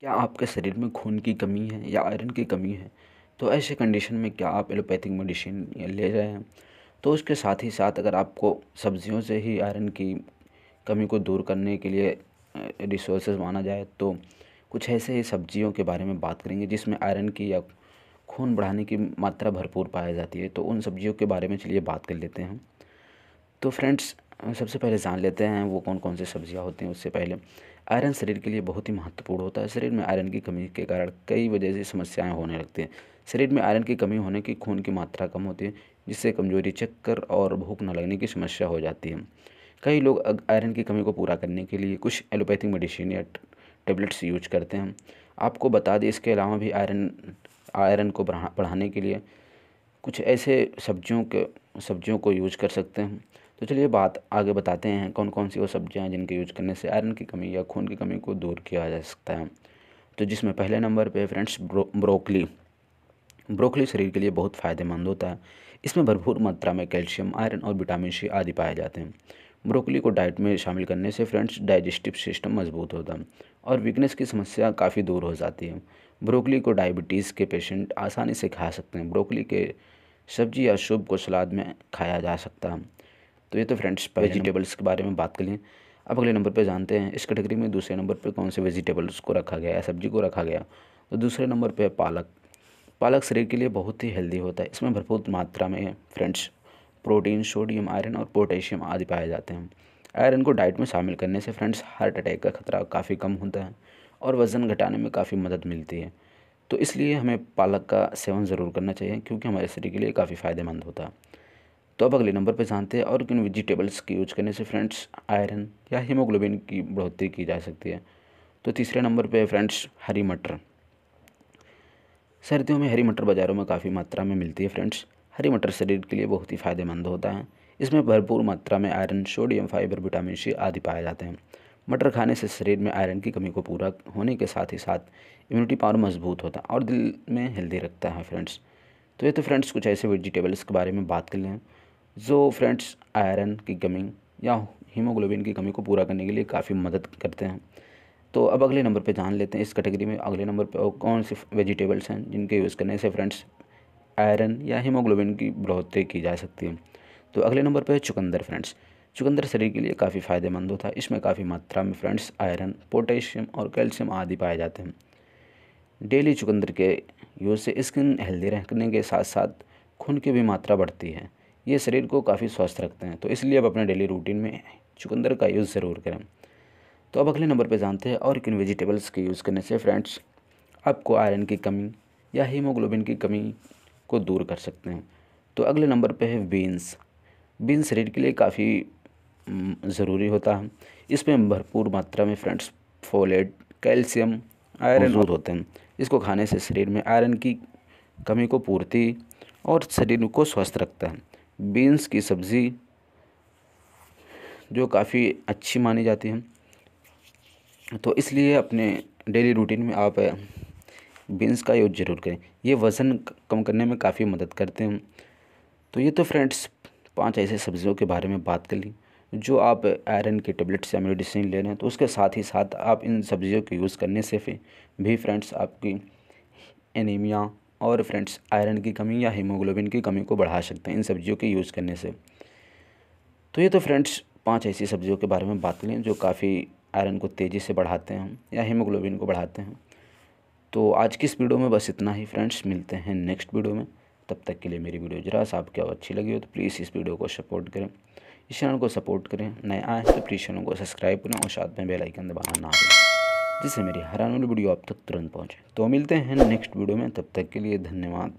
क्या आपके शरीर में खून की कमी है या आयरन की कमी है तो ऐसे कंडीशन में क्या आप एलोपैथिक मेडिसिन ले रहे हैं तो उसके साथ ही साथ अगर आपको सब्जियों से ही आयरन की कमी को दूर करने के लिए रिसोर्सेज माना जाए तो कुछ ऐसे ही सब्जियों के बारे में बात करेंगे जिसमें आयरन की या खून बढ़ाने की मात्रा भरपूर पाई जाती है तो उन सब्जियों के बारे में चलिए बात कर लेते हैं तो फ्रेंड्स सबसे पहले जान लेते हैं वो कौन कौन सी सब्जियां होती हैं उससे पहले आयरन शरीर के लिए बहुत ही महत्वपूर्ण होता है शरीर में आयरन की कमी के कारण कई वजह से समस्याएं होने लगती हैं शरीर में आयरन की कमी होने की खून की मात्रा कम होती है जिससे कमजोरी चक्कर और भूख न लगने की समस्या हो जाती है कई लोग आयरन की कमी को पूरा करने के लिए कुछ एलोपैथिक मेडिसिन या टेबलेट्स यूज करते हैं आपको बता दें इसके अलावा भी आयरन आयरन को बढ़ाने के लिए कुछ ऐसे सब्जियों के सब्जियों को यूज कर सकते हैं तो चलिए बात आगे बताते हैं कौन कौन सी वो सब्ज़ियाँ हैं जिनके यूज करने से आयरन की कमी या खून की कमी को दूर किया जा सकता है तो जिसमें पहले नंबर पर फ्रेंड्स ब्रो, ब्रोकली ब्रोकली शरीर के लिए बहुत फ़ायदेमंद होता है इसमें भरपूर मात्रा में कैल्शियम आयरन और विटामिन सी आदि पाए जाते हैं ब्रोकली को डाइट में शामिल करने से फ्रेंड्स डाइजेस्टिव सिस्टम मजबूत होता है और वीकनेस की समस्या काफ़ी दूर हो जाती है ब्रोकली को डायबिटीज़ के पेशेंट आसानी से खा सकते हैं ब्रोकली के सब्जी या सूप को सलाद में खाया जा सकता है तो ये तो फ्रेंड्स वेजिटेबल्स के बारे में बात कर लें अब अगले नंबर पर जानते हैं इस कैटेगरी में दूसरे नंबर पर कौन से वेजिटेबल्स को रखा गया या सब्जी को रखा गया तो दूसरे नंबर पर पालक पालक शरीर के लिए बहुत ही हेल्दी होता है इसमें भरपूर मात्रा में फ्रेंड्स प्रोटीन सोडियम आयरन और पोटेशियम आदि पाए जाते हैं आयरन को डाइट में शामिल करने से फ्रेंड्स हार्ट अटैक का खतरा काफ़ी कम होता है और वज़न घटाने में काफ़ी मदद मिलती है तो इसलिए हमें पालक का सेवन ज़रूर करना चाहिए क्योंकि हमारे शरीर के लिए काफ़ी फ़ायदेमंद होता है तो अब अगले नंबर पर जानते हैं और किन वेजिटेबल्स के यूज करने से फ्रेंड्स आयरन या हीमोग्लोबिन की बढ़ोतरी की जा सकती है तो तीसरे नंबर पर फ्रेंड्स हरी मटर सर्दियों में हरी मटर बाज़ारों में काफ़ी मात्रा में मिलती है फ्रेंड्स हरी मटर शरीर के लिए बहुत ही फायदेमंद होता है इसमें भरपूर मात्रा में iron sodium fibre vitamin C आदि पाए जाते हैं मटर खाने से शरीर में आयरन की कमी को पूरा होने के साथ ही साथ इम्यूनिटी पावर मजबूत होता है और दिल में हेल्दी रखता है फ्रेंड्स तो ये तो फ्रेंड्स कुछ ऐसे वेजिटेबल्स के बारे में बात कर लें जो फ्रेंड्स आयरन की कमी या हीमोग्लोबिन की कमी को पूरा करने के लिए काफ़ी मदद करते हैं तो अब अगले नंबर पे जान लेते हैं इस कैटेगरी में अगले नंबर पे कौन से वेजिटेबल्स हैं जिनके यूज़ करने से फ्रेंड्स आयरन या हीमोग्लोबिन की बढ़ोतरी की जा सकती है तो अगले नंबर पे है चुकंदर फ्रेंड्स चुकंदर शरीर के लिए काफ़ी फ़ायदेमंद होता है इसमें काफ़ी मात्रा में फ्रेंड्स आयरन पोटेशियम और कैल्शियम आदि पाए जाते हैं डेली चुकंदर के यूज़ से स्किन हेल्दी रखने के साथ साथ खून की भी मात्रा बढ़ती है ये शरीर को काफ़ी स्वस्थ रखते हैं तो इसलिए आप अपने डेली रूटीन में चुकंदर का यूज़ ज़रूर करें तो अब अगले नंबर पर जानते हैं और किन वेजिटेबल्स के यूज़ करने से फ्रेंड्स आपको आयरन की कमी या हीमोग्लोबिन की कमी को दूर कर सकते हैं तो अगले नंबर पे है बीन्स बीन्स शरीर के लिए काफ़ी ज़रूरी होता है इसमें भरपूर मात्रा में फ्रेंड्स फोलेट कैल्शियम आयरन मौजूद होते हैं इसको खाने से शरीर में आयरन की कमी को पूर्ति और शरीर को स्वस्थ रखता है बीन्स की सब्ज़ी जो काफ़ी अच्छी मानी जाती है तो इसलिए अपने डेली रूटीन में आप बीन्स का यूज ज़रूर करें ये वज़न कम करने में काफ़ी मदद करते हैं तो ये तो फ्रेंड्स पांच ऐसे सब्ज़ियों के बारे में बात कर ली जो आप आयरन के टेबलेट्स या मेडिसिन ले रहे हैं तो उसके साथ ही साथ आप इन सब्ज़ियों के यूज़ करने से भी फ्रेंड्स आपकी एनीमिया और फ्रेंड्स आयरन की कमी या हीमोग्लोबिन की कमी को बढ़ा सकते हैं इन सब्जियों के यूज़ करने से तो ये तो फ्रेंड्स पांच ऐसी सब्जियों के बारे में बात करें जो काफ़ी आयरन को तेज़ी से बढ़ाते हैं या हीमोग्लोबिन को बढ़ाते हैं तो आज की इस वीडियो में बस इतना ही फ्रेंड्स मिलते हैं नेक्स्ट वीडियो में तब तक के लिए मेरी वीडियो जरा सा आपकी अच्छी लगी हो तो प्लीज़ इस वीडियो को सपोर्ट करें इस चैनल को सपोर्ट करें नए आए तो प्लीज़ चैनल को सब्सक्राइब करें और साथ में बेलाइकन दबाना ना भूलें जिससे मेरी हर आने वाली वीडियो आप तक तुरंत पहुँचे तो मिलते हैं नेक्स्ट वीडियो में तब तक के लिए धन्यवाद